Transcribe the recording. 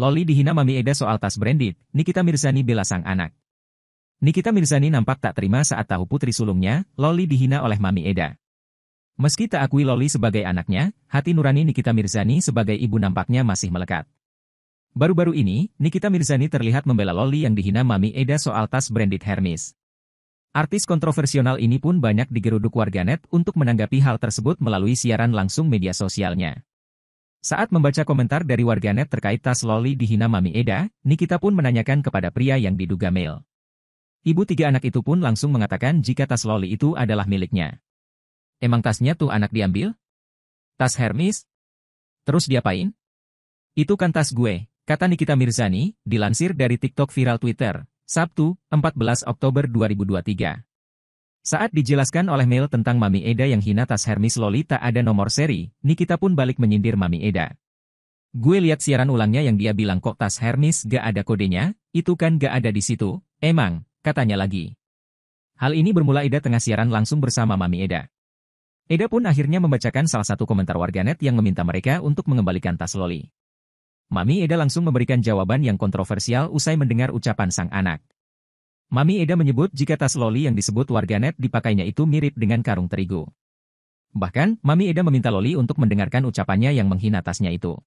Loli dihina Mami Eda soal tas branded, Nikita Mirzani bela sang anak. Nikita Mirzani nampak tak terima saat tahu putri sulungnya, Loli dihina oleh Mami Eda. Meski tak akui Loli sebagai anaknya, hati nurani Nikita Mirzani sebagai ibu nampaknya masih melekat. Baru-baru ini, Nikita Mirzani terlihat membela Loli yang dihina Mami Eda soal tas branded Hermes. Artis kontroversial ini pun banyak digeruduk warganet untuk menanggapi hal tersebut melalui siaran langsung media sosialnya. Saat membaca komentar dari warganet terkait tas loli dihina Mami Eda, Nikita pun menanyakan kepada pria yang diduga male. Ibu tiga anak itu pun langsung mengatakan jika tas loli itu adalah miliknya. Emang tasnya tuh anak diambil? Tas Hermes? Terus diapain? Itu kan tas gue, kata Nikita Mirzani, dilansir dari TikTok viral Twitter, Sabtu, 14 Oktober 2023. Saat dijelaskan oleh Mel tentang Mami Eda yang hina tas Hermes Lolita ada nomor seri, Nikita pun balik menyindir Mami Eda. Gue lihat siaran ulangnya yang dia bilang kok tas Hermes gak ada kodenya, itu kan gak ada di situ, emang, katanya lagi. Hal ini bermula Eda tengah siaran langsung bersama Mami Eda. Eda pun akhirnya membacakan salah satu komentar warganet yang meminta mereka untuk mengembalikan tas Loli. Mami Eda langsung memberikan jawaban yang kontroversial usai mendengar ucapan sang anak. Mami Eda menyebut jika tas Loli yang disebut warganet dipakainya itu mirip dengan karung terigu. Bahkan, Mami Eda meminta Loli untuk mendengarkan ucapannya yang menghina tasnya itu.